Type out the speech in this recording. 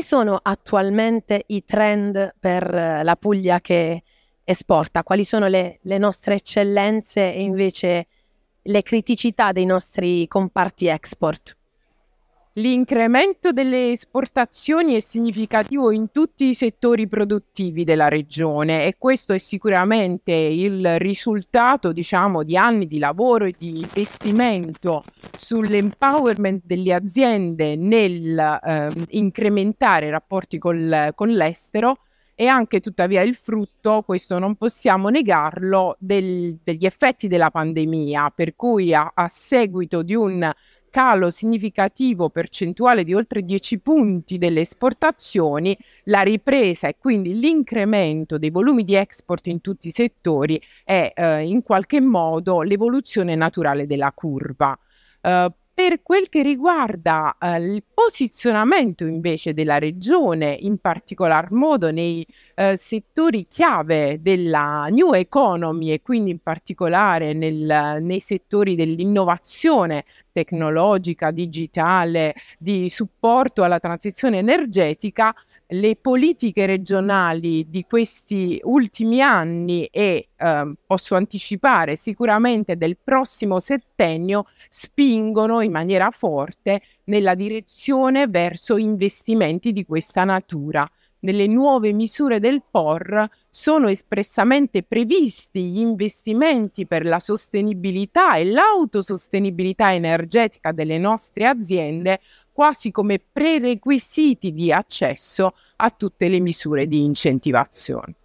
quali sono attualmente i trend per eh, la Puglia che esporta? Quali sono le, le nostre eccellenze e invece le criticità dei nostri comparti export? L'incremento delle esportazioni è significativo in tutti i settori produttivi della regione e questo è sicuramente il risultato, diciamo, di anni di lavoro e di investimento sull'empowerment delle aziende nel eh, incrementare i rapporti col, con l'estero e anche tuttavia il frutto, questo non possiamo negarlo, del, degli effetti della pandemia, per cui a, a seguito di un calo significativo percentuale di oltre 10 punti delle esportazioni, la ripresa e quindi l'incremento dei volumi di export in tutti i settori è eh, in qualche modo l'evoluzione naturale della curva. Uh, per quel che riguarda eh, il posizionamento invece della regione, in particolar modo nei eh, settori chiave della new economy e quindi in particolare nel, nei settori dell'innovazione tecnologica, digitale, di supporto alla transizione energetica, le politiche regionali di questi ultimi anni e eh, posso anticipare sicuramente del prossimo settennio spingono in maniera forte nella direzione verso investimenti di questa natura. Nelle nuove misure del POR sono espressamente previsti gli investimenti per la sostenibilità e l'autosostenibilità energetica delle nostre aziende quasi come prerequisiti di accesso a tutte le misure di incentivazione.